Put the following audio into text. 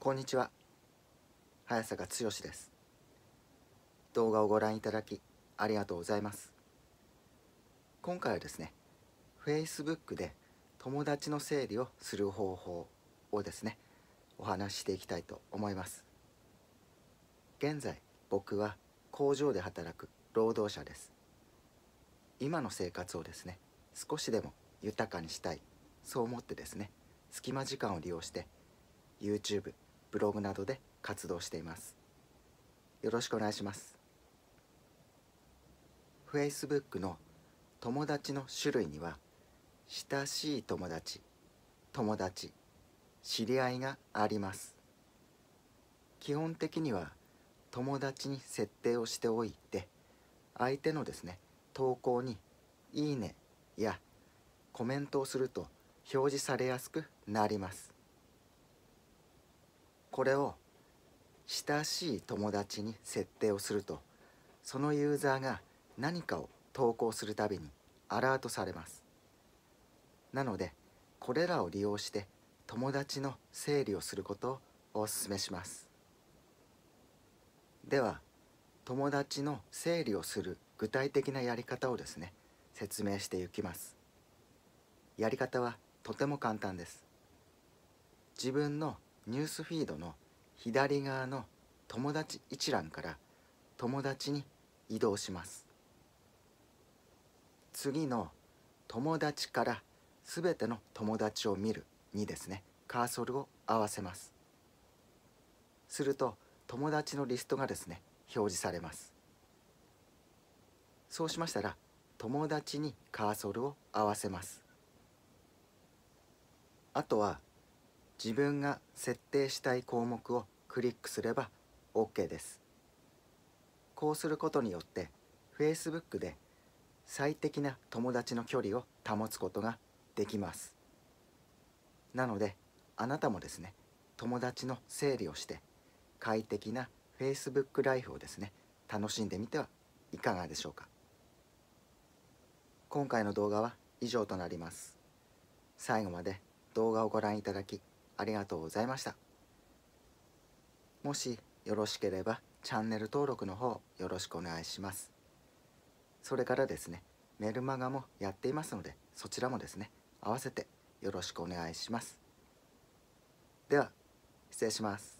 こんにちは早坂剛です動画をご覧いただきありがとうございます今回はですね Facebook で友達の整理をする方法をですねお話ししていきたいと思います現在僕は工場で働く労働者です今の生活をですね少しでも豊かにしたいそう思ってですね隙間時間を利用して YouTube ブログなどで活動していますよろしくお願いします Facebook の友達の種類には親しい友達友達知り合いがあります基本的には友達に設定をしておいて相手のですね投稿に「いいね」やコメントをすると表示されやすくなりますこれを親しい友達に設定をするとそのユーザーが何かを投稿するたびにアラートされますなのでこれらを利用して友達の整理をすることをお勧めしますでは友達の整理をする具体的なやり方をですね説明していきますやり方はとても簡単です自分のニュースフィードの左側の友達一覧から友達に移動します次の友達からすべての友達を見るにですねカーソルを合わせますすると友達のリストがですね表示されますそうしましたら友達にカーソルを合わせますあとは自分が設定したい項目をクリックすれば OK です。こうすることによって Facebook で最適な友達の距離を保つことができます。なのであなたもですね友達の整理をして快適な Facebook ライフをですね楽しんでみてはいかがでしょうか今回の動画は以上となります最後まで動画をご覧いただきありがとうございました。もしよろしければチャンネル登録の方よろしくお願いします。それからですね、メルマガもやっていますので、そちらもですね、合わせてよろしくお願いします。では、失礼します。